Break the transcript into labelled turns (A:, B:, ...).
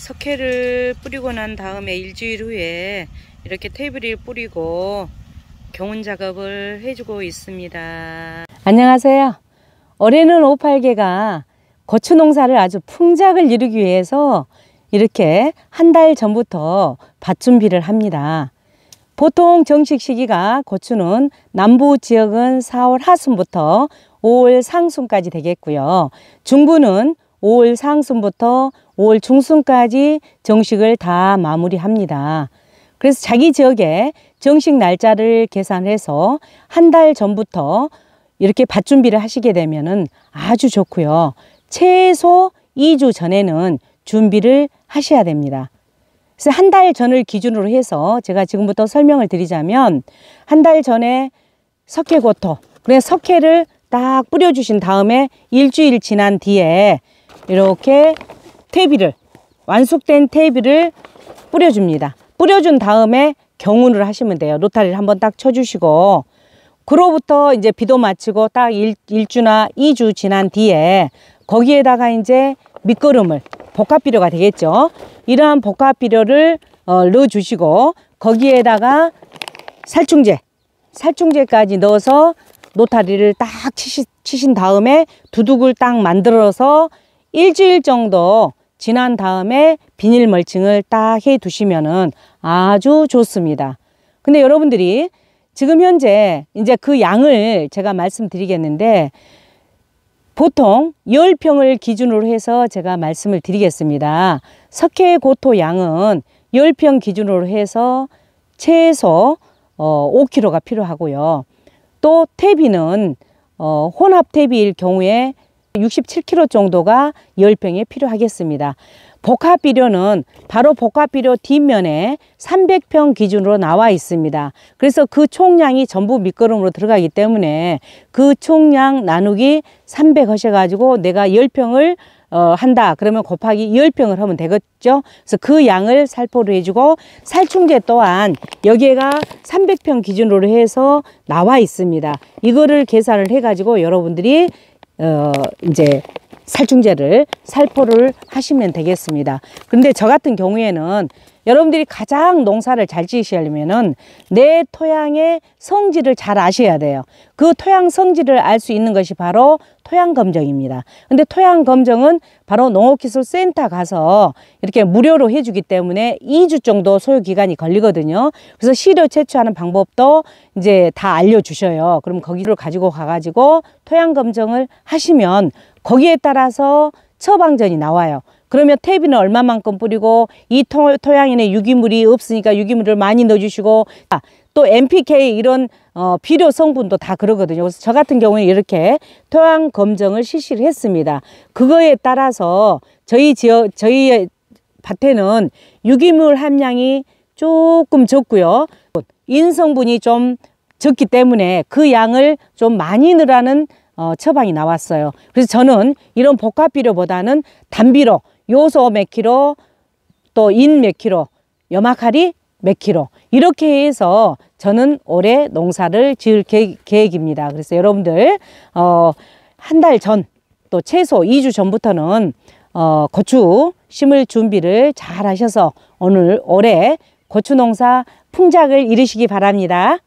A: 석회를 뿌리고 난 다음에 일주일 후에 이렇게 테이블을 뿌리고 경운 작업을 해주고 있습니다. 안녕하세요. 어린은 오팔계가 고추 농사를 아주 풍작을 이루기 위해서 이렇게 한 달 전부터 밭 준비를 합니다. 보통 정식 시기가 고추는 남부 지역은 4월 하순부터 5월 상순까지 되겠고요. 중부는 5월 상순부터 5월 중순까지 정식을 다 마무리합니다. 그래서 자기 지역에 정식 날짜를 계산해서 한 달 전부터 이렇게 밭 준비를 하시게 되면은 아주 좋고요. 최소 2주 전에는 준비를 하셔야 됩니다. 그래서 한 달 전을 기준으로 해서 제가 지금부터 설명을 드리자면 한 달 전에 석회고토, 그래서 석회를 딱 뿌려주신 다음에 일주일 지난 뒤에 이렇게 퇴비를 완숙된 퇴비를 뿌려줍니다. 뿌려준 다음에 경운을 하시면 돼요. 로타리를 한번 딱 쳐주시고 그로부터 이제 비도 마치고 딱 일, 주나이 주 지난 뒤에 거기에다가 이제 밑거름을 복합비료가 되겠죠. 이러한 복합비료를 어, 넣어주시고 거기에다가 살충제, 살충제까지 넣어서 노타리를 딱 치시, 치신 다음에 두둑을 딱 만들어서 일주일 정도 지난 다음에 비닐 멀칭을 딱 해 두시면은 아주 좋습니다. 근데 여러분들이 지금 현재 이제 그 양을 제가 말씀드리겠는데 보통 열평을 기준으로 해서 제가 말씀을 드리겠습니다. 석회 고토 양은 열평 기준으로 해서 최소 어, 5kg가 필요하고요. 또 퇴비는 어, 혼합 퇴비일 경우에 67kg 정도가 10병에 필요하겠습니다. 복합비료는 바로 복합비료 뒷면에 300평 기준으로 나와 있습니다. 그래서 그 총량이 전부 밑거름으로 들어가기 때문에 그 총량 나누기 300 하셔가지고 내가 10평을 어, 한다. 그러면 곱하기 10병을 하면 되겠죠. 그래서 그 양을 살포를 해주고 살충제 또한 여기에가 300평 기준으로 해서 나와 있습니다. 이거를 계산을 해가지고 여러분들이 어, 이제 살충제를 살포를 하시면 되겠습니다. 근데 저 같은 경우에는 여러분들이 가장 농사를 잘 지으시려면은 내 토양의 성질을 잘 아셔야 돼요. 그 토양 성질을 알 수 있는 것이 바로 토양검정입니다. 근데 토양검정은 바로 농업기술센터 가서 이렇게 무료로 해주기 때문에 2주 정도 소요기간이 걸리거든요. 그래서 시료 채취하는 방법도 이제 다 알려주셔요. 그럼 거기를 가지고 가가지고 토양검정을 하시면 거기에 따라서 처방전이 나와요. 그러면 퇴비는 얼마만큼 뿌리고 이 토, 양인의 유기물이 없으니까 유기물을 많이 넣어주시고 또 NPK 이런 어, 비료 성분도 다 그러거든요. 그래서 저 같은 경우에 이렇게 토양 검정을 실시를 했습니다. 그거에 따라서 저희 지역 저희 밭에는 유기물 함량이 조금 적고요. 인성분이 좀 적기 때문에 그 양을 좀 많이 넣으라는 어, 처방이 나왔어요. 그래서 저는 이런 복합 비료보다는 단비로 요소 몇 킬로, 또 인몇 킬로, 염화칼이 몇 킬로 이렇게 해서 저는 올해 농사를 지을 계획, 입니다 그래서 여러분들 어, 한 달 전 또 최소 이 주 전부터는 어, 고추 심을 준비를 잘 하셔서 오늘 올해 고추 농사 풍작을 이루시기 바랍니다.